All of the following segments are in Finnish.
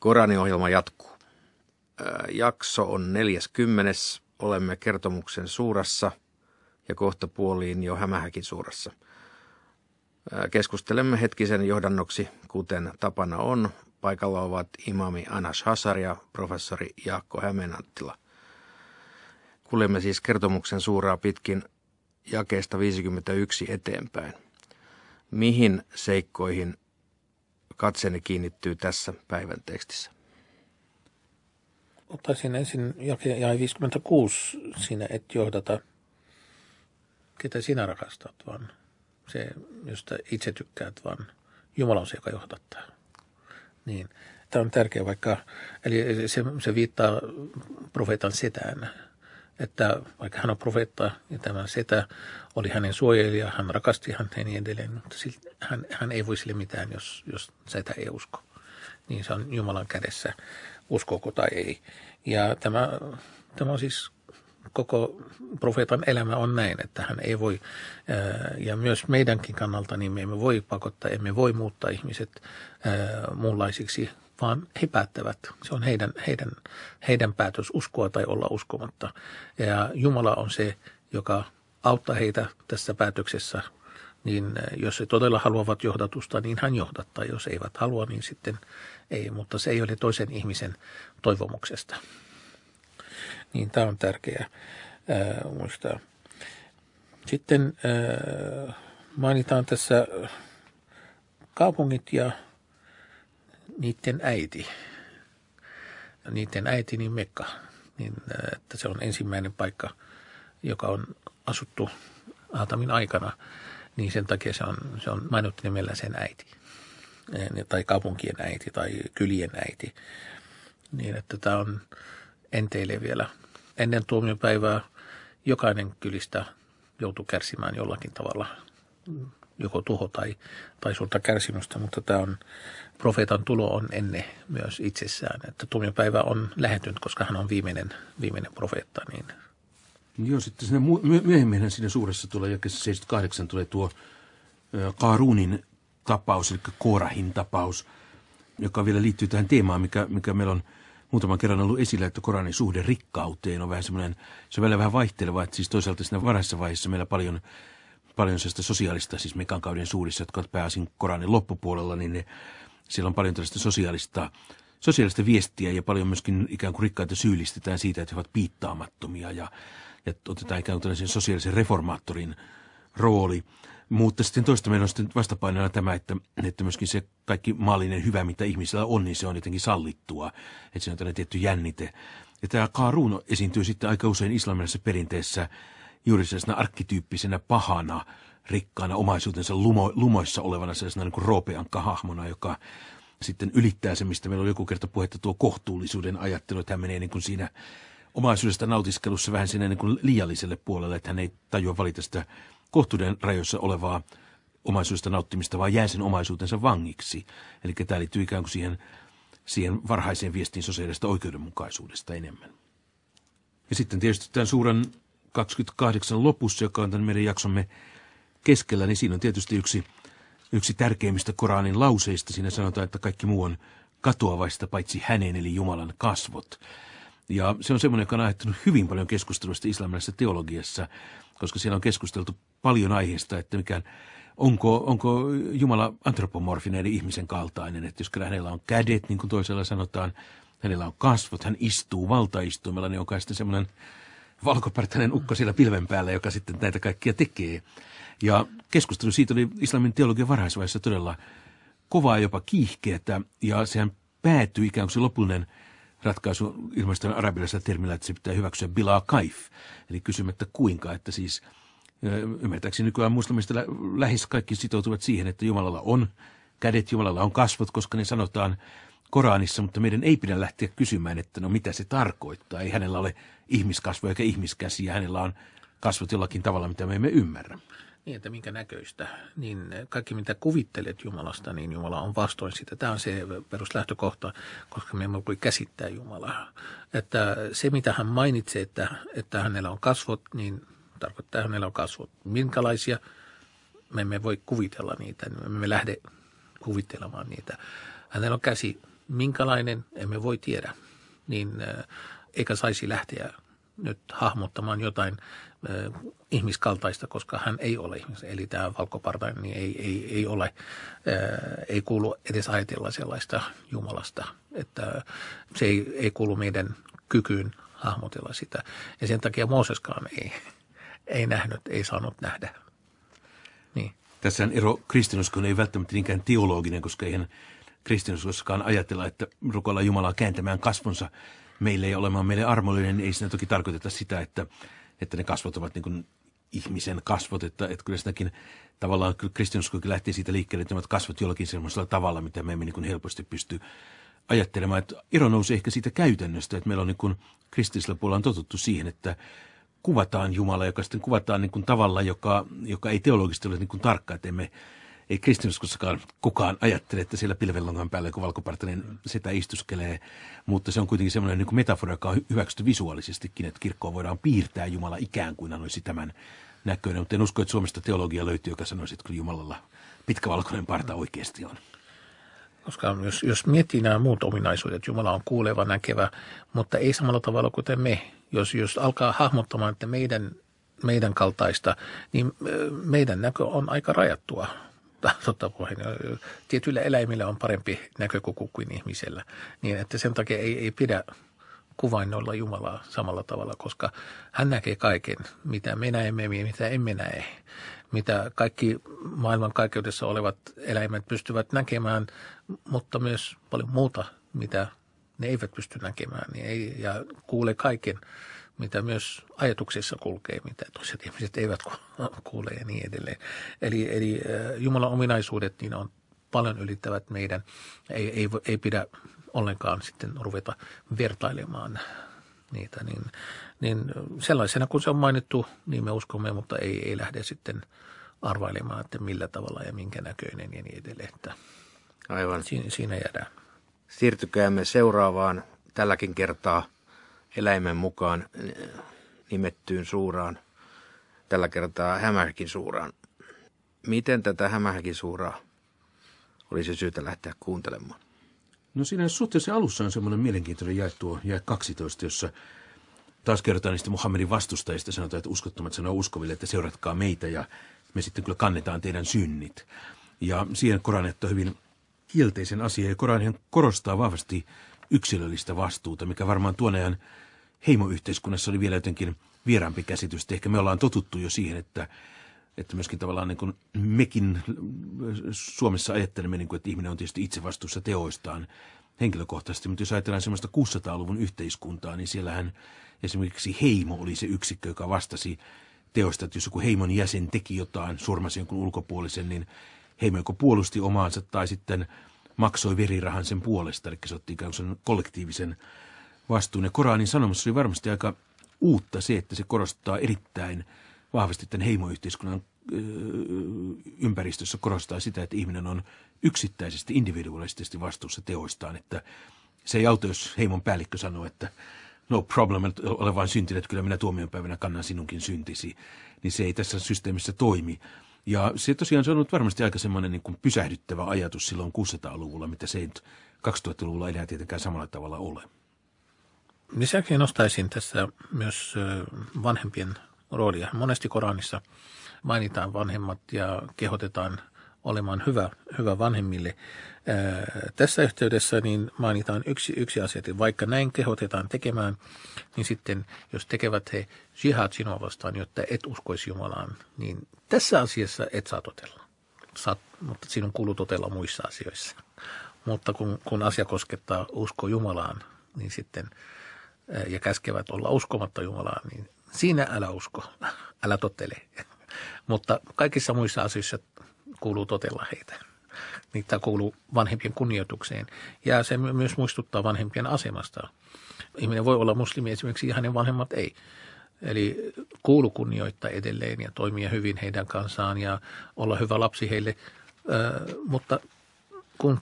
Koraniohjelma jatkuu. Jakso on 40. Olemme kertomuksen suurassa ja kohta puoliin jo hämähäkin suurassa. Keskustelemme hetkisen johdannoksi, kuten tapana on. Paikalla ovat imami Anas Hasar ja professori Jaakko Hämeenanttila. Kuljemme siis kertomuksen suuraa pitkin jakeesta 51 eteenpäin. Mihin seikkoihin katseeni kiinnittyy tässä päivän tekstissä. Ottaisin ensin jae 56 sinä et johdata, ketä sinä rakastat, vaan se, josta itse tykkäät, vaan Jumala on se, joka johdattaa. Niin. Tämä on tärkeä, vaikka eli se, se viittaa profeetan setään, että vaikka hän on profeetta ja tämä setä oli hänen suojelija, hän rakasti häntä ja niin edelleen, mutta silti, hän, hän ei voi sille mitään, jos, jos setä ei usko. Niin se on Jumalan kädessä, uskoko tai ei. Ja tämä, tämä on siis koko profeetan elämä on näin, että hän ei voi, ja myös meidänkin kannalta, niin me emme voi pakottaa, emme voi muuttaa ihmiset muunlaisiksi vaan he päättävät. Se on heidän, heidän, heidän päätös uskoa tai olla uskomatta. Ja Jumala on se, joka auttaa heitä tässä päätöksessä. Niin eh, jos he todella haluavat johdatusta, niin hän johdattaa. Jos eivät halua, niin sitten ei. Mutta se ei ole toisen ihmisen toivomuksesta. Niin tämä on tärkeää ää, eh, muistaa. Sitten ää, eh, mainitaan tässä kaupungit ja niiden äiti, niiden äiti niin Mekka, niin, äh, että se on ensimmäinen paikka, joka on asuttu Aatamin aikana, niin sen takia se on, se on mainittu nimellä sen äiti äh, niin, tai kaupunkien äiti tai kylien äiti. Niin, että tämä on enteille vielä. Ennen tuomiopäivää jokainen kylistä joutuu kärsimään jollakin tavalla joko tuho tai, tai suurta kärsimystä, mutta tämä on profeetan tulo on ennen myös itsessään, että tuomiopäivä on lähentynyt, koska hän on viimeinen, viimeinen profeetta. Niin. Joo, sitten sinne myöhemmin siinä suuressa tulee, joka 78 tulee tuo Kaarunin tapaus, eli Koorahin tapaus, joka vielä liittyy tähän teemaan, mikä, mikä meillä on muutaman kerran ollut esillä, että Koranin suhde rikkauteen on vähän semmoinen, se on vielä vähän vaihteleva, että siis toisaalta siinä varhaisessa vaiheessa meillä paljon paljon sosiaalista, siis Mekan kauden suurissa, jotka ovat pääsin Koranin loppupuolella, niin ne siellä on paljon tällaista sosiaalista, sosiaalista viestiä ja paljon myöskin ikään kuin rikkaita syyllistetään siitä, että he ovat piittaamattomia ja, ja otetaan ikään kuin tällaisen sosiaalisen reformaattorin rooli. Mutta sitten toista meillä on sitten vastapainona tämä, että, että myöskin se kaikki maallinen hyvä, mitä ihmisellä on, niin se on jotenkin sallittua. Että se on tällainen tietty jännite. Ja tämä Kaaruun esiintyy sitten aika usein islamilaisessa perinteessä juuri sellaisena arkkityyppisenä pahana – rikkaana omaisuutensa lumo, lumoissa olevana sellaisena niin kuin roopeankka-hahmona, joka sitten ylittää se, mistä meillä oli joku kerta puhetta, tuo kohtuullisuuden ajattelu, että hän menee niin kuin siinä omaisuudesta nautiskelussa vähän sinne niin kuin liialliselle puolelle, että hän ei tajua valita sitä kohtuuden rajoissa olevaa omaisuudesta nauttimista, vaan jää sen omaisuutensa vangiksi. Eli tämä liittyy ikään kuin siihen, siihen varhaiseen viestiin sosiaalista oikeudenmukaisuudesta enemmän. Ja sitten tietysti tämän suuren 28 lopussa, joka on tämän meidän jaksomme keskellä, niin siinä on tietysti yksi, yksi tärkeimmistä Koranin lauseista. Siinä sanotaan, että kaikki muu on katoavaista paitsi hänen eli Jumalan kasvot. Ja se on semmoinen, joka on aiheuttanut hyvin paljon keskustelusta islamilaisessa teologiassa, koska siellä on keskusteltu paljon aiheesta, että mikään, onko, onko Jumala antropomorfinen eli ihmisen kaltainen, että jos hänellä on kädet, niin kuin toisella sanotaan, hänellä on kasvot, hän istuu valtaistuimella, niin onko sitten semmoinen valkopartainen ukko siellä pilven päällä, joka sitten näitä kaikkia tekee. Ja keskustelu siitä oli islamin teologian varhaisvaiheessa todella kovaa jopa kiihkeätä, ja sehän päätyi ikään kuin se lopullinen ratkaisu ilmaistaan arabilaisella termillä, että se pitää hyväksyä bilaa kaif, eli kysymättä kuinka, että siis ymmärtääkseni nykyään muslimista lähes kaikki sitoutuvat siihen, että Jumalalla on kädet, Jumalalla on kasvot, koska ne sanotaan Koranissa, mutta meidän ei pidä lähteä kysymään, että no mitä se tarkoittaa. Ei hänellä ole ihmiskasvoja eikä ihmiskäsiä, hänellä on kasvot jollakin tavalla, mitä me emme ymmärrä. Niin, että minkä näköistä. Niin kaikki, mitä kuvittelet Jumalasta, niin Jumala on vastoin sitä. Tämä on se peruslähtökohta, koska me emme voi käsittää Jumalaa. Että se, mitä hän mainitsee, että, että hänellä on kasvot, niin tarkoittaa, että hänellä on kasvot. Minkälaisia? Me emme voi kuvitella niitä, me emme lähde kuvittelemaan niitä. Hänellä on käsi, minkälainen, emme voi tiedä, niin äh, eikä saisi lähteä nyt hahmottamaan jotain äh, ihmiskaltaista, koska hän ei ole ihminen. Eli tämä valkopartainen niin ei, ei, ei ole, äh, ei kuulu edes ajatella sellaista Jumalasta, että se ei, ei kuulu meidän kykyyn hahmotella sitä. Ja sen takia Mooseskaan ei, ei nähnyt, ei saanut nähdä. Niin. Tässä ero kristinuskon ei välttämättä niinkään teologinen, koska eihän kristinuskossakaan ajatella, että rukoilla Jumalaa kääntämään kasvonsa meille ja olemaan meille armollinen, niin ei siinä toki tarkoiteta sitä, että, että ne kasvot ovat niin kuin ihmisen kasvot, että, että kyllä sitäkin tavallaan kristinuskokin lähtee siitä liikkeelle, että ovat kasvot jollakin sellaisella tavalla, mitä me emme niin kuin helposti pysty ajattelemaan. Että ero nousi ehkä siitä käytännöstä, että meillä on niin kuin kristillisellä puolella on totuttu siihen, että kuvataan Jumala, joka sitten kuvataan niin kuin tavalla, joka, joka ei teologisesti ole niin kuin tarkka, että emme ei kristinuskossakaan kukaan ajattele, että siellä pilvelangan päällä joku valkopartainen sitä istuskelee, mutta se on kuitenkin semmoinen niin metafora, joka on hyväksytty visuaalisestikin, että kirkkoa voidaan piirtää Jumala ikään kuin annoisi tämän näköinen, mutta en usko, että Suomesta teologia löytyy, joka sanoisi, että Jumalalla Jumalalla valkoinen parta oikeasti on. Koska jos, jos miettii nämä muut ominaisuudet, Jumala on kuuleva, näkevä, mutta ei samalla tavalla kuten me. Jos, jos alkaa hahmottamaan, että meidän, meidän kaltaista, niin meidän näkö on aika rajattua tapoihin. Tietyillä eläimillä on parempi näkökoku kuin ihmisellä, niin että sen takia ei, ei pidä kuvainnoilla Jumalaa samalla tavalla, koska hän näkee kaiken, mitä me näemme ja mitä emme näe. Mitä kaikki maailman kaikkeudessa olevat eläimet pystyvät näkemään, mutta myös paljon muuta, mitä ne eivät pysty näkemään niin ei, ja kuule kaiken mitä myös ajatuksissa kulkee, mitä toiset ihmiset eivät kuule ja niin edelleen. Eli, eli äh, Jumalan ominaisuudet niin on paljon ylittävät meidän. Ei, ei, ei pidä ollenkaan sitten ruveta vertailemaan niitä, niin, niin sellaisena kuin se on mainittu, niin me uskomme, mutta ei, ei lähde sitten arvailemaan, että millä tavalla ja minkä näköinen ja niin edelleen. Että Aivan. Siinä, siinä jäädään. Siirtykäämme seuraavaan tälläkin kertaa – eläimen mukaan eh, nimettyyn suuraan, tällä kertaa hämähäkin suuraan. Miten tätä hämähäkin suuraa olisi syytä lähteä kuuntelemaan? No siinä suhteessa alussa on semmoinen mielenkiintoinen jae tuo jae 12, jossa taas kerrotaan niistä Muhammedin vastustajista, sanotaan, että uskottomat sanoo uskoville, että seuratkaa meitä ja me sitten kyllä kannetaan teidän synnit. Ja siihen Koran on hyvin kielteisen asian ja Koranhan korostaa vahvasti yksilöllistä vastuuta, mikä varmaan tuon ajan – heimoyhteiskunnassa oli vielä jotenkin vieraampi käsitys. Ehkä me ollaan totuttu jo siihen, että, että myöskin tavallaan niin kuin mekin Suomessa ajattelemme, niin kuin, että ihminen on tietysti itse vastuussa teoistaan henkilökohtaisesti, mutta jos ajatellaan sellaista 600-luvun yhteiskuntaa, niin siellähän esimerkiksi heimo oli se yksikkö, joka vastasi teosta, että jos joku heimon jäsen teki jotain, surmasi jonkun ulkopuolisen, niin heimo joko puolusti omaansa tai sitten maksoi verirahan sen puolesta, eli se otti ikään kuin kollektiivisen vastuun. Ja Koranin sanomassa oli varmasti aika uutta se, että se korostaa erittäin vahvasti tämän heimoyhteiskunnan öö, ympäristössä korostaa sitä, että ihminen on yksittäisesti, individuaalisesti vastuussa teoistaan. Että se ei auta, jos heimon päällikkö sanoo, että no problem, ole vain syntinen, että kyllä minä tuomionpäivänä kannan sinunkin syntisi. Niin se ei tässä systeemissä toimi. Ja se tosiaan se on ollut varmasti aika semmoinen niin pysähdyttävä ajatus silloin 600-luvulla, mitä se ei 2000-luvulla enää tietenkään samalla tavalla ole. Lisäksi nostaisin tässä myös vanhempien roolia. Monesti Koranissa mainitaan vanhemmat ja kehotetaan olemaan hyvä, hyvä vanhemmille. Ää, tässä yhteydessä niin mainitaan yksi, yksi asia, että vaikka näin kehotetaan tekemään, niin sitten jos tekevät he jihad sinua vastaan, jotta et uskoisi Jumalaan, niin tässä asiassa et saa totella. Saat, mutta sinun kuuluu totella muissa asioissa. Mutta kun, kun asia koskettaa usko Jumalaan, niin sitten – ja käskevät olla uskomatta Jumalaa, niin siinä älä usko, älä tottele. Mutta kaikissa muissa asioissa kuuluu totella heitä. Niitä kuuluu vanhempien kunnioitukseen ja se myös muistuttaa vanhempien asemasta. Ihminen voi olla muslimi esimerkiksi ja hänen vanhemmat ei. Eli kuulu kunnioittaa edelleen ja toimia hyvin heidän kanssaan ja olla hyvä lapsi heille, Ö, mutta kun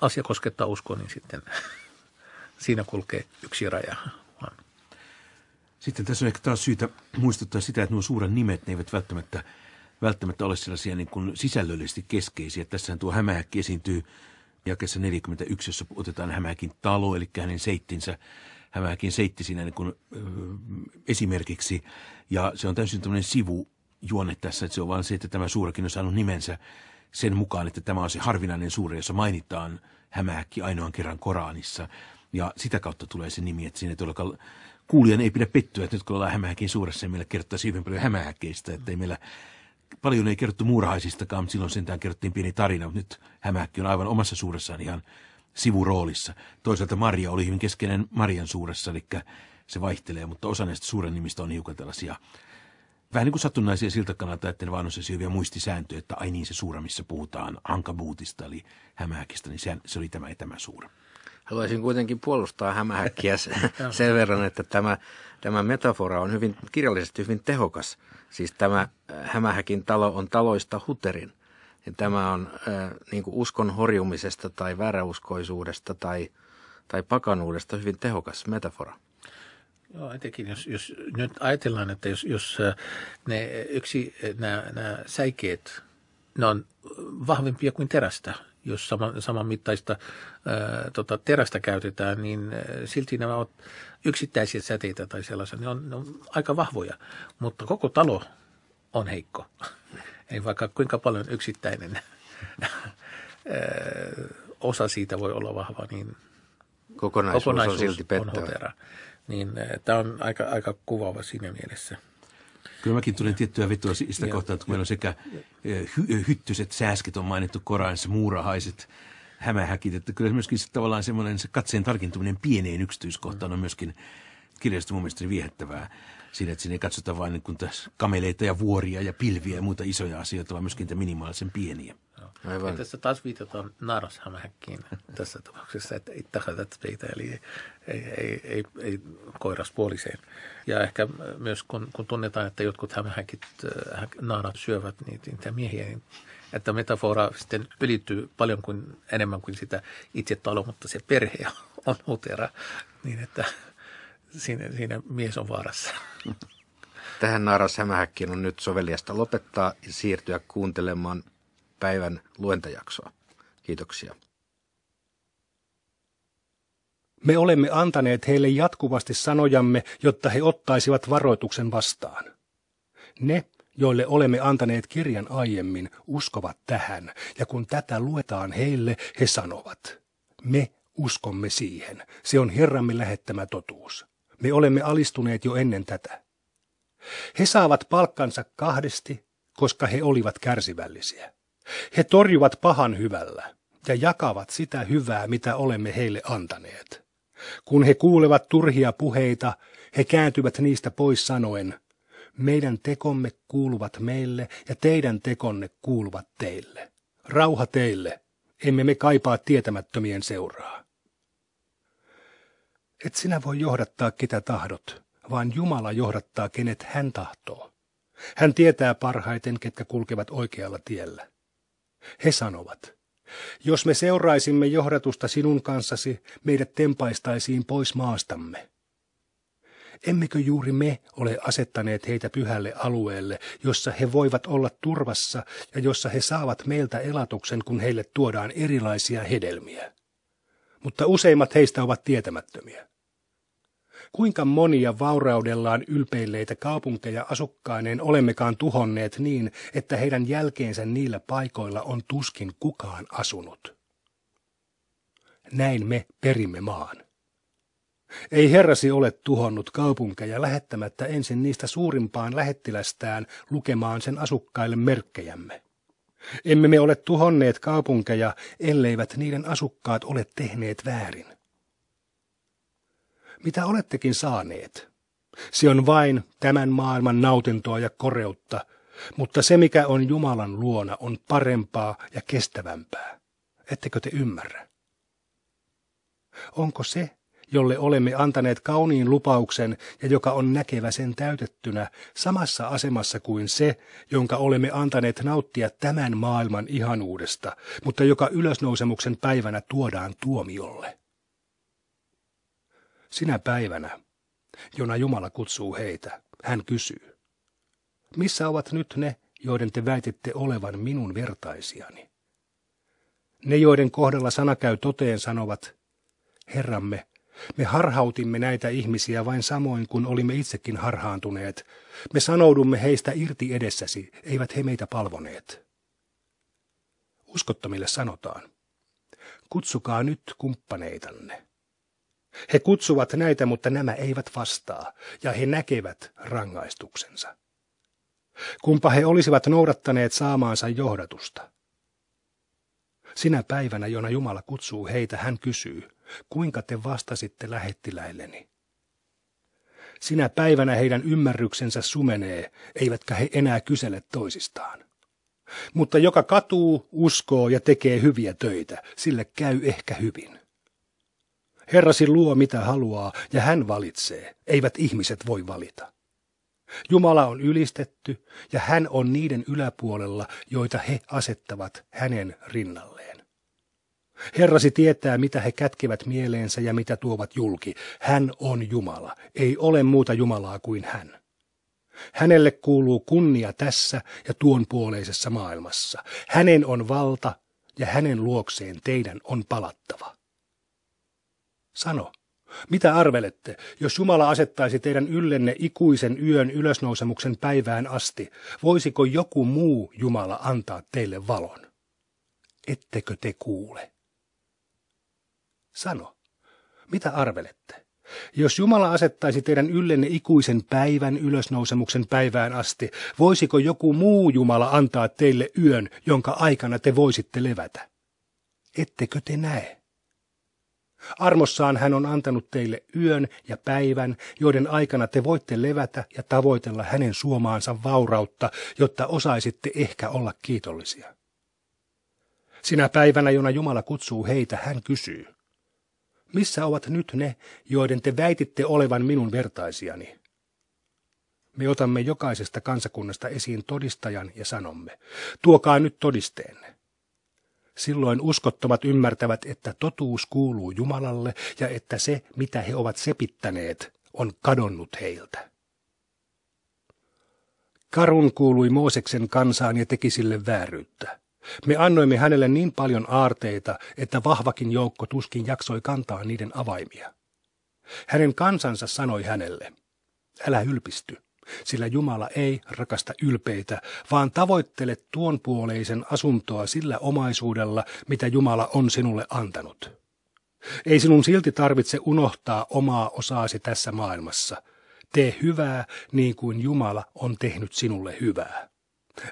asia koskettaa uskoa, niin sitten siinä kulkee yksi raja. Sitten tässä on ehkä taas syytä muistuttaa sitä, että nuo suuren nimet ne eivät välttämättä, välttämättä ole sellaisia niin kuin sisällöllisesti keskeisiä. Tässähän tuo hämähäkki esiintyy jakessa 41, jossa otetaan hämähäkin talo, eli hänen seittinsä, hämähäkin seitti siinä niin kuin, äh, esimerkiksi. Ja se on täysin tämmöinen sivujuonne tässä, että se on vaan se, että tämä suurakin on saanut nimensä sen mukaan, että tämä on se harvinainen suuri, jossa mainitaan hämähäkki ainoan kerran Koranissa. Ja sitä kautta tulee se nimi, että siinä ei kuulijan ei pidä pettyä, että nyt kun ollaan Hämähäkin suuressa, meillä kerrottaisiin hyvin paljon hämähäkeistä, että ei meillä paljon ei kerrottu muurahaisistakaan, mutta silloin sentään kerrottiin pieni tarina, mutta nyt hämähäkki on aivan omassa suuressaan ihan sivuroolissa. Toisaalta Maria oli hyvin keskeinen Marian suuressa, eli se vaihtelee, mutta osa näistä suuren nimistä on hiukan tällaisia vähän niin kuin satunnaisia siltä kannalta, että ne vaan on se hyviä muistisääntöjä, että ai niin se suura, missä puhutaan ankabuutista, eli hämähäkistä, niin se, se oli tämä ja tämä suura. Haluaisin kuitenkin puolustaa hämähäkkiä sen verran, että tämä, tämä metafora on hyvin, kirjallisesti hyvin tehokas. Siis tämä äh, hämähäkin talo on taloista huterin. Ja tämä on äh, niin kuin uskon horjumisesta tai vääräuskoisuudesta tai, tai pakanuudesta hyvin tehokas metafora. Joo, etenkin jos, jos nyt ajatellaan, että jos, jos äh, ne yksi äh, nämä, nämä säikeet, ne on vahvempia kuin terästä – jos sama, mittaista ää, tota, terästä käytetään, niin silti nämä ovat yksittäisiä säteitä tai sellaisia. Ne on, ne on aika vahvoja, mutta koko talo on heikko. Ei vaikka kuinka paljon yksittäinen osa siitä voi olla vahva, niin kokonaisuus, kokonaisuus on silti On Niin, tämä on aika, aika kuvaava siinä mielessä. Kyllä mäkin tulen tiettyä vetoa sitä ja, kohtaa, että kun ja, meillä on sekä e, hy- e, hyttyset sääsket on mainittu Koranissa, muurahaiset, hämähäkit, että kyllä myöskin se, tavallaan semmoinen se katseen tarkentuminen pieneen yksityiskohtaan on myöskin kirjasta mun mielestä viehättävää. Siinä, että siinä ei katsota vain niin kameleita ja vuoria ja pilviä ja muita isoja asioita, vaan myöskin niitä minimaalisen pieniä. Aivan. Ja tässä taas viitataan naarashämähäkkiin tässä tapauksessa, että tahata peitä, eli ei, ei, ei, ei puoliseen. Ja ehkä myös kun, kun tunnetaan, että jotkut hämähäkit, äh, naarat syövät niitä, niitä miehiä, niin että metafora sitten ylittyy paljon kuin, enemmän kuin sitä itse talo, mutta se perhe on utera, niin että siinä, siinä mies on vaarassa. Tähän naarashämähäkkiin on nyt soveliasta lopettaa ja siirtyä kuuntelemaan päivän luentajaksoa. Kiitoksia. Me olemme antaneet heille jatkuvasti sanojamme, jotta he ottaisivat varoituksen vastaan. Ne, joille olemme antaneet kirjan aiemmin, uskovat tähän, ja kun tätä luetaan heille, he sanovat, me uskomme siihen, se on Herramme lähettämä totuus. Me olemme alistuneet jo ennen tätä. He saavat palkkansa kahdesti, koska he olivat kärsivällisiä. He torjuvat pahan hyvällä ja jakavat sitä hyvää, mitä olemme heille antaneet. Kun he kuulevat turhia puheita, he kääntyvät niistä pois sanoen, meidän tekomme kuuluvat meille ja teidän tekonne kuuluvat teille. Rauha teille, emme me kaipaa tietämättömien seuraa. Et sinä voi johdattaa ketä tahdot, vaan Jumala johdattaa kenet hän tahtoo. Hän tietää parhaiten, ketkä kulkevat oikealla tiellä. He sanovat, jos me seuraisimme johdatusta sinun kanssasi, meidät tempaistaisiin pois maastamme. Emmekö juuri me ole asettaneet heitä pyhälle alueelle, jossa he voivat olla turvassa ja jossa he saavat meiltä elatuksen, kun heille tuodaan erilaisia hedelmiä? Mutta useimmat heistä ovat tietämättömiä. Kuinka monia vauraudellaan ylpeilleitä kaupunkeja asukkaineen olemmekaan tuhonneet niin, että heidän jälkeensä niillä paikoilla on tuskin kukaan asunut? Näin me perimme maan. Ei herrasi ole tuhonnut kaupunkeja lähettämättä ensin niistä suurimpaan lähettilästään lukemaan sen asukkaille merkkejämme. Emme me ole tuhonneet kaupunkeja, elleivät niiden asukkaat ole tehneet väärin mitä olettekin saaneet. Se on vain tämän maailman nautintoa ja koreutta, mutta se mikä on Jumalan luona on parempaa ja kestävämpää. Ettekö te ymmärrä? Onko se, jolle olemme antaneet kauniin lupauksen ja joka on näkevä sen täytettynä, samassa asemassa kuin se, jonka olemme antaneet nauttia tämän maailman ihanuudesta, mutta joka ylösnousemuksen päivänä tuodaan tuomiolle? Sinä päivänä, jona Jumala kutsuu heitä, hän kysyy, missä ovat nyt ne, joiden te väititte olevan minun vertaisiani? Ne, joiden kohdalla sana käy toteen, sanovat, Herramme, me harhautimme näitä ihmisiä vain samoin kuin olimme itsekin harhaantuneet. Me sanoudumme heistä irti edessäsi, eivät he meitä palvoneet. Uskottomille sanotaan, kutsukaa nyt kumppaneitanne. He kutsuvat näitä, mutta nämä eivät vastaa, ja he näkevät rangaistuksensa. Kumpa he olisivat noudattaneet saamaansa johdatusta. Sinä päivänä, jona Jumala kutsuu heitä, hän kysyy, kuinka te vastasitte lähettiläilleni? Sinä päivänä heidän ymmärryksensä sumenee, eivätkä he enää kysele toisistaan. Mutta joka katuu, uskoo ja tekee hyviä töitä, sille käy ehkä hyvin. Herrasi luo mitä haluaa, ja hän valitsee, eivät ihmiset voi valita. Jumala on ylistetty, ja hän on niiden yläpuolella, joita he asettavat hänen rinnalleen. Herrasi tietää, mitä he kätkevät mieleensä ja mitä tuovat julki. Hän on Jumala, ei ole muuta Jumalaa kuin hän. Hänelle kuuluu kunnia tässä ja tuon puoleisessa maailmassa. Hänen on valta ja hänen luokseen teidän on palattava. Sano, mitä arvelette, jos Jumala asettaisi teidän yllenne ikuisen yön ylösnousemuksen päivään asti, voisiko joku muu Jumala antaa teille valon? Ettekö te kuule? Sano, mitä arvelette? Jos Jumala asettaisi teidän yllenne ikuisen päivän ylösnousemuksen päivään asti, voisiko joku muu Jumala antaa teille yön, jonka aikana te voisitte levätä? Ettekö te näe? Armossaan hän on antanut teille yön ja päivän, joiden aikana te voitte levätä ja tavoitella hänen suomaansa vaurautta, jotta osaisitte ehkä olla kiitollisia. Sinä päivänä, jona Jumala kutsuu heitä, hän kysyy, missä ovat nyt ne, joiden te väititte olevan minun vertaisiani? Me otamme jokaisesta kansakunnasta esiin todistajan ja sanomme, tuokaa nyt todisteenne. Silloin uskottomat ymmärtävät, että totuus kuuluu Jumalalle ja että se, mitä he ovat sepittäneet, on kadonnut heiltä. Karun kuului Mooseksen kansaan ja teki sille vääryyttä. Me annoimme hänelle niin paljon aarteita, että vahvakin joukko tuskin jaksoi kantaa niiden avaimia. Hänen kansansa sanoi hänelle, älä ylpisty, sillä Jumala ei rakasta ylpeitä, vaan tavoittele tuonpuoleisen asuntoa sillä omaisuudella, mitä Jumala on sinulle antanut. Ei sinun silti tarvitse unohtaa omaa osaasi tässä maailmassa. Tee hyvää niin kuin Jumala on tehnyt sinulle hyvää.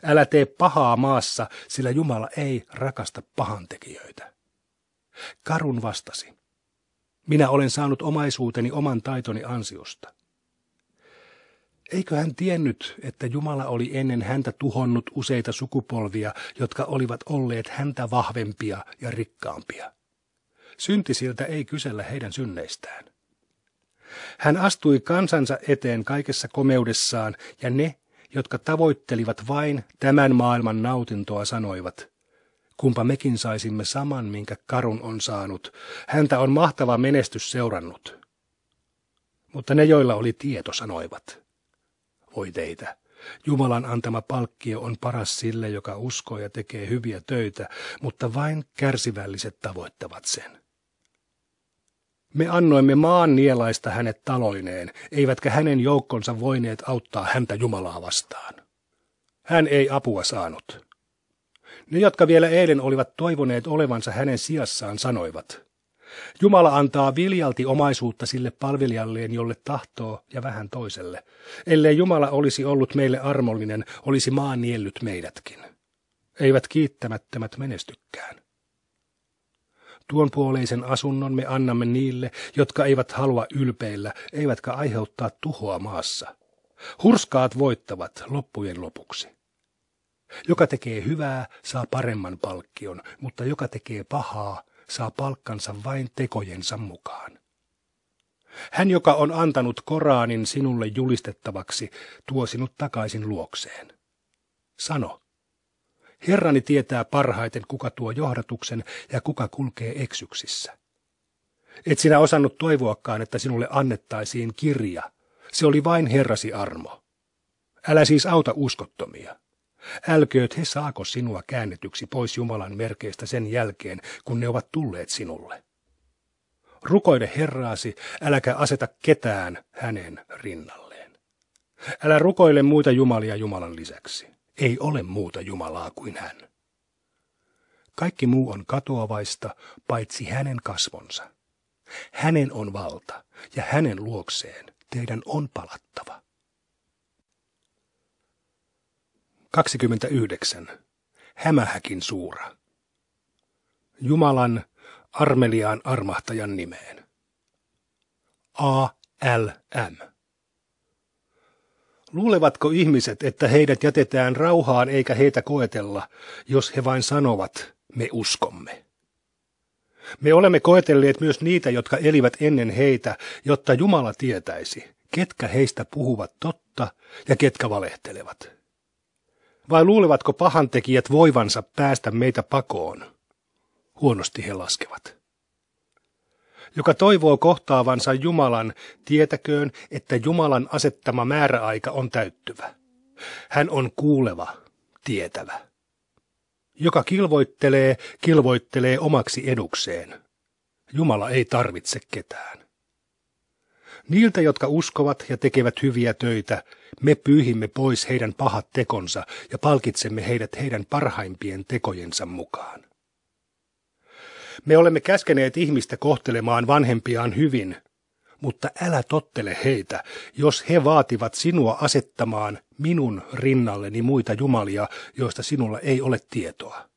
Älä tee pahaa maassa, sillä Jumala ei rakasta pahantekijöitä. Karun vastasi. Minä olen saanut omaisuuteni oman taitoni ansiosta. Eikö hän tiennyt, että Jumala oli ennen häntä tuhonnut useita sukupolvia, jotka olivat olleet häntä vahvempia ja rikkaampia? Syntisiltä ei kysellä heidän synneistään. Hän astui kansansa eteen kaikessa komeudessaan, ja ne, jotka tavoittelivat vain tämän maailman nautintoa, sanoivat, kumpa mekin saisimme saman, minkä Karun on saanut. Häntä on mahtava menestys seurannut. Mutta ne, joilla oli tieto, sanoivat, helpoi teitä. Jumalan antama palkkio on paras sille, joka uskoo ja tekee hyviä töitä, mutta vain kärsivälliset tavoittavat sen. Me annoimme maan nielaista hänet taloineen, eivätkä hänen joukkonsa voineet auttaa häntä Jumalaa vastaan. Hän ei apua saanut. Ne, jotka vielä eilen olivat toivoneet olevansa hänen sijassaan, sanoivat – Jumala antaa viljalti omaisuutta sille palvelijalleen, jolle tahtoo, ja vähän toiselle. Ellei Jumala olisi ollut meille armollinen, olisi maa niellyt meidätkin. Eivät kiittämättömät menestykään. Tuon puoleisen asunnon me annamme niille, jotka eivät halua ylpeillä, eivätkä aiheuttaa tuhoa maassa. Hurskaat voittavat loppujen lopuksi. Joka tekee hyvää, saa paremman palkkion, mutta joka tekee pahaa, saa palkkansa vain tekojensa mukaan. Hän, joka on antanut Koraanin sinulle julistettavaksi, tuo sinut takaisin luokseen. Sano, Herrani tietää parhaiten, kuka tuo johdatuksen ja kuka kulkee eksyksissä. Et sinä osannut toivoakaan, että sinulle annettaisiin kirja. Se oli vain herrasi armo. Älä siis auta uskottomia. Älkööt he saako sinua käännetyksi pois Jumalan merkeistä sen jälkeen, kun ne ovat tulleet sinulle. Rukoile Herraasi, äläkä aseta ketään hänen rinnalleen. Älä rukoile muita jumalia Jumalan lisäksi. Ei ole muuta Jumalaa kuin hän. Kaikki muu on katoavaista, paitsi hänen kasvonsa. Hänen on valta, ja hänen luokseen teidän on palattava. 29. Hämähäkin suura. Jumalan armeliaan armahtajan nimeen. A. L. M. Luulevatko ihmiset, että heidät jätetään rauhaan eikä heitä koetella, jos he vain sanovat, me uskomme? Me olemme koetelleet myös niitä, jotka elivät ennen heitä, jotta Jumala tietäisi, ketkä heistä puhuvat totta ja ketkä valehtelevat. Vai luulevatko pahantekijät voivansa päästä meitä pakoon? Huonosti he laskevat. Joka toivoo kohtaavansa Jumalan, tietäköön, että Jumalan asettama määräaika on täyttyvä. Hän on kuuleva, tietävä. Joka kilvoittelee, kilvoittelee omaksi edukseen. Jumala ei tarvitse ketään. Niiltä, jotka uskovat ja tekevät hyviä töitä, me pyyhimme pois heidän pahat tekonsa ja palkitsemme heidät heidän parhaimpien tekojensa mukaan. Me olemme käskeneet ihmistä kohtelemaan vanhempiaan hyvin, mutta älä tottele heitä, jos he vaativat sinua asettamaan minun rinnalleni muita jumalia, joista sinulla ei ole tietoa.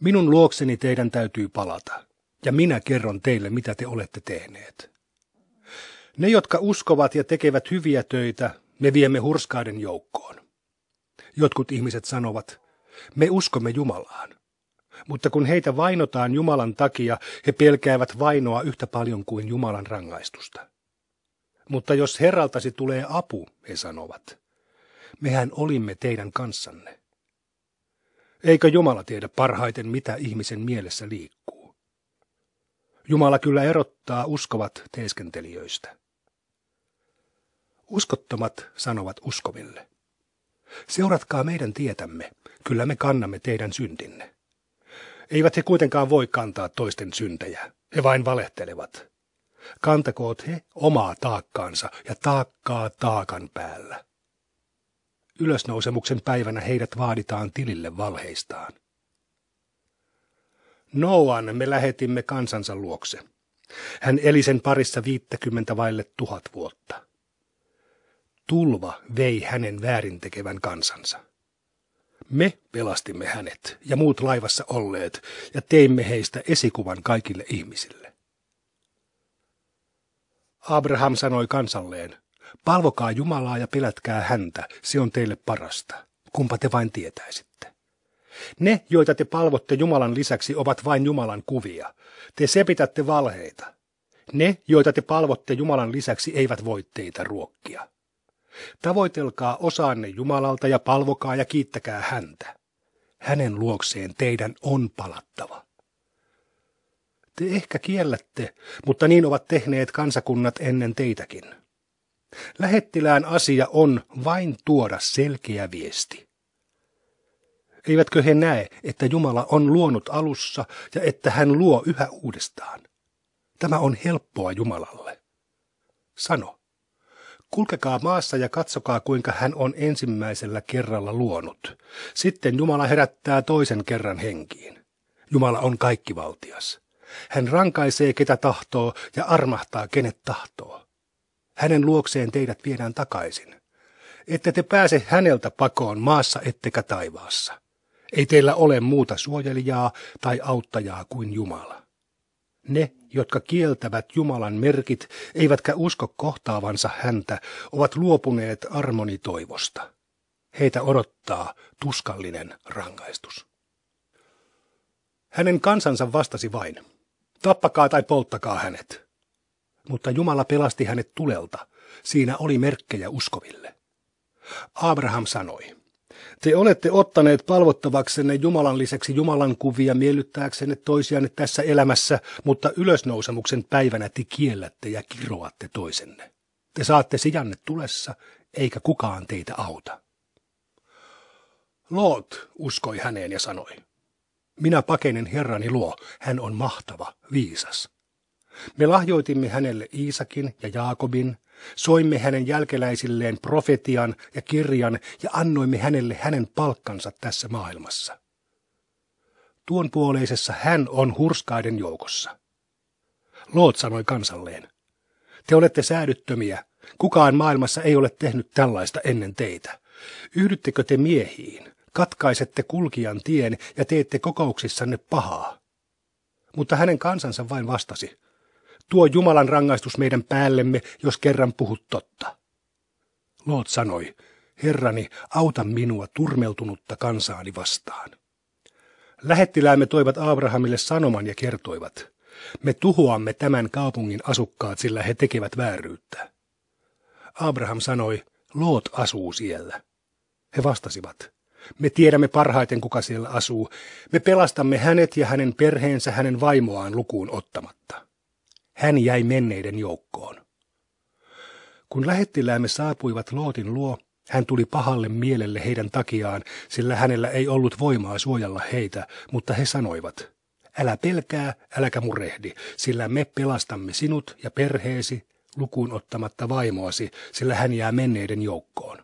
Minun luokseni teidän täytyy palata, ja minä kerron teille, mitä te olette tehneet. Ne, jotka uskovat ja tekevät hyviä töitä, me viemme hurskaiden joukkoon. Jotkut ihmiset sanovat, me uskomme Jumalaan. Mutta kun heitä vainotaan Jumalan takia, he pelkäävät vainoa yhtä paljon kuin Jumalan rangaistusta. Mutta jos Herraltasi tulee apu, he sanovat, mehän olimme teidän kanssanne. Eikö Jumala tiedä parhaiten, mitä ihmisen mielessä liikkuu? Jumala kyllä erottaa uskovat teeskentelijöistä. Uskottomat sanovat uskoville. Seuratkaa meidän tietämme, kyllä me kannamme teidän syntinne. Eivät he kuitenkaan voi kantaa toisten syntejä, he vain valehtelevat. Kantakoot he omaa taakkaansa ja taakkaa taakan päällä. Ylösnousemuksen päivänä heidät vaaditaan tilille valheistaan. Noan me lähetimme kansansa luokse. Hän eli sen parissa viittäkymmentä vaille tuhat vuotta. Tulva vei hänen väärintekevän kansansa. Me pelastimme hänet ja muut laivassa olleet ja teimme heistä esikuvan kaikille ihmisille. Abraham sanoi kansalleen, palvokaa Jumalaa ja pelätkää häntä, se on teille parasta, kumpa te vain tietäisitte. Ne, joita te palvotte Jumalan lisäksi, ovat vain Jumalan kuvia. Te sepitätte valheita. Ne, joita te palvotte Jumalan lisäksi, eivät voi teitä ruokkia. Tavoitelkaa osaanne Jumalalta ja palvokaa ja kiittäkää häntä. Hänen luokseen teidän on palattava. Te ehkä kiellätte, mutta niin ovat tehneet kansakunnat ennen teitäkin. Lähettilään asia on vain tuoda selkeä viesti. Eivätkö he näe, että Jumala on luonut alussa ja että hän luo yhä uudestaan? Tämä on helppoa Jumalalle. Sano, Kulkekaa maassa ja katsokaa, kuinka hän on ensimmäisellä kerralla luonut. Sitten Jumala herättää toisen kerran henkiin. Jumala on kaikkivaltias. Hän rankaisee ketä tahtoo ja armahtaa kenet tahtoo. Hänen luokseen teidät viedään takaisin. Ette te pääse häneltä pakoon maassa ettekä taivaassa. Ei teillä ole muuta suojelijaa tai auttajaa kuin Jumala. Ne, jotka kieltävät Jumalan merkit, eivätkä usko kohtaavansa häntä, ovat luopuneet armoni toivosta. Heitä odottaa tuskallinen rangaistus. Hänen kansansa vastasi vain, tappakaa tai polttakaa hänet. Mutta Jumala pelasti hänet tulelta, siinä oli merkkejä uskoville. Abraham sanoi, te olette ottaneet palvottavaksenne Jumalan lisäksi Jumalan kuvia miellyttääksenne toisianne tässä elämässä, mutta ylösnousemuksen päivänä te kiellätte ja kiroatte toisenne. Te saatte sijanne tulessa, eikä kukaan teitä auta. Lot uskoi häneen ja sanoi, minä pakenen Herrani luo, hän on mahtava, viisas. Me lahjoitimme hänelle Iisakin ja Jaakobin, Soimme hänen jälkeläisilleen profetian ja kirjan ja annoimme hänelle hänen palkkansa tässä maailmassa. Tuon puoleisessa hän on hurskaiden joukossa. Loot sanoi kansalleen, te olette säädyttömiä, kukaan maailmassa ei ole tehnyt tällaista ennen teitä. Yhdyttekö te miehiin, katkaisette kulkijan tien ja teette kokouksissanne pahaa? Mutta hänen kansansa vain vastasi, tuo Jumalan rangaistus meidän päällemme, jos kerran puhut totta. Loot sanoi, Herrani, auta minua turmeltunutta kansaani vastaan. Lähettiläämme toivat Abrahamille sanoman ja kertoivat, me tuhoamme tämän kaupungin asukkaat, sillä he tekevät vääryyttä. Abraham sanoi, Loot asuu siellä. He vastasivat, me tiedämme parhaiten, kuka siellä asuu. Me pelastamme hänet ja hänen perheensä hänen vaimoaan lukuun ottamatta. Hän jäi menneiden joukkoon. Kun lähettiläämme saapuivat Lootin luo, hän tuli pahalle mielelle heidän takiaan, sillä hänellä ei ollut voimaa suojella heitä, mutta he sanoivat, älä pelkää, äläkä murehdi, sillä me pelastamme sinut ja perheesi, lukuun ottamatta vaimoasi, sillä hän jää menneiden joukkoon.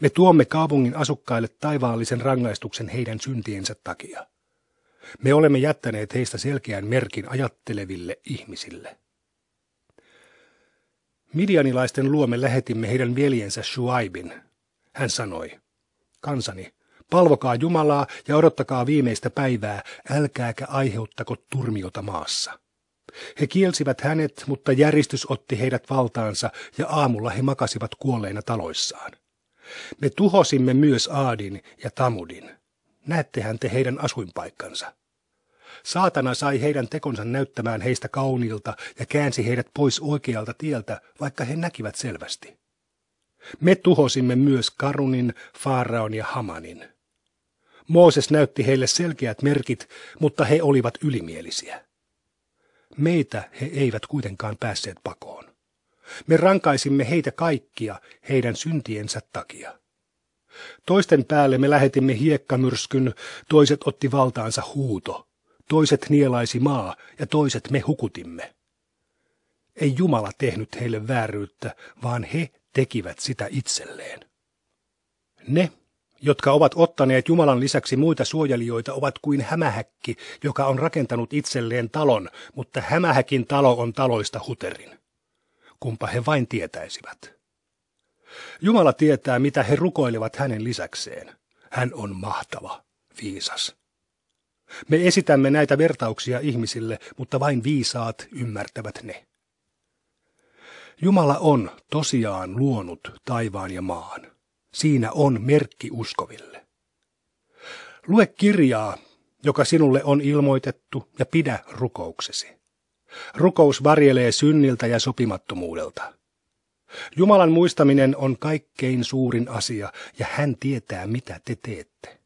Me tuomme kaupungin asukkaille taivaallisen rangaistuksen heidän syntiensä takia. Me olemme jättäneet heistä selkeän merkin ajatteleville ihmisille. Midianilaisten luomme lähetimme heidän veljensä Shuaibin. Hän sanoi, kansani, palvokaa Jumalaa ja odottakaa viimeistä päivää, älkääkä aiheuttako turmiota maassa. He kielsivät hänet, mutta järjestys otti heidät valtaansa ja aamulla he makasivat kuolleina taloissaan. Me tuhosimme myös Aadin ja Tamudin näettehän te heidän asuinpaikkansa. Saatana sai heidän tekonsa näyttämään heistä kauniilta ja käänsi heidät pois oikealta tieltä, vaikka he näkivät selvästi. Me tuhosimme myös Karunin, Faaraon ja Hamanin. Mooses näytti heille selkeät merkit, mutta he olivat ylimielisiä. Meitä he eivät kuitenkaan päässeet pakoon. Me rankaisimme heitä kaikkia heidän syntiensä takia. Toisten päälle me lähetimme hiekkamyrskyn, toiset otti valtaansa huuto. Toiset nielaisi maa ja toiset me hukutimme. Ei Jumala tehnyt heille vääryyttä, vaan he tekivät sitä itselleen. Ne, jotka ovat ottaneet Jumalan lisäksi muita suojelijoita, ovat kuin hämähäkki, joka on rakentanut itselleen talon, mutta hämähäkin talo on taloista huterin. Kumpa he vain tietäisivät. Jumala tietää, mitä he rukoilevat hänen lisäkseen. Hän on mahtava, viisas. Me esitämme näitä vertauksia ihmisille, mutta vain viisaat ymmärtävät ne. Jumala on tosiaan luonut taivaan ja maan. Siinä on merkki uskoville. Lue kirjaa, joka sinulle on ilmoitettu, ja pidä rukouksesi. Rukous varjelee synniltä ja sopimattomuudelta. Jumalan muistaminen on kaikkein suurin asia, ja hän tietää, mitä te teette.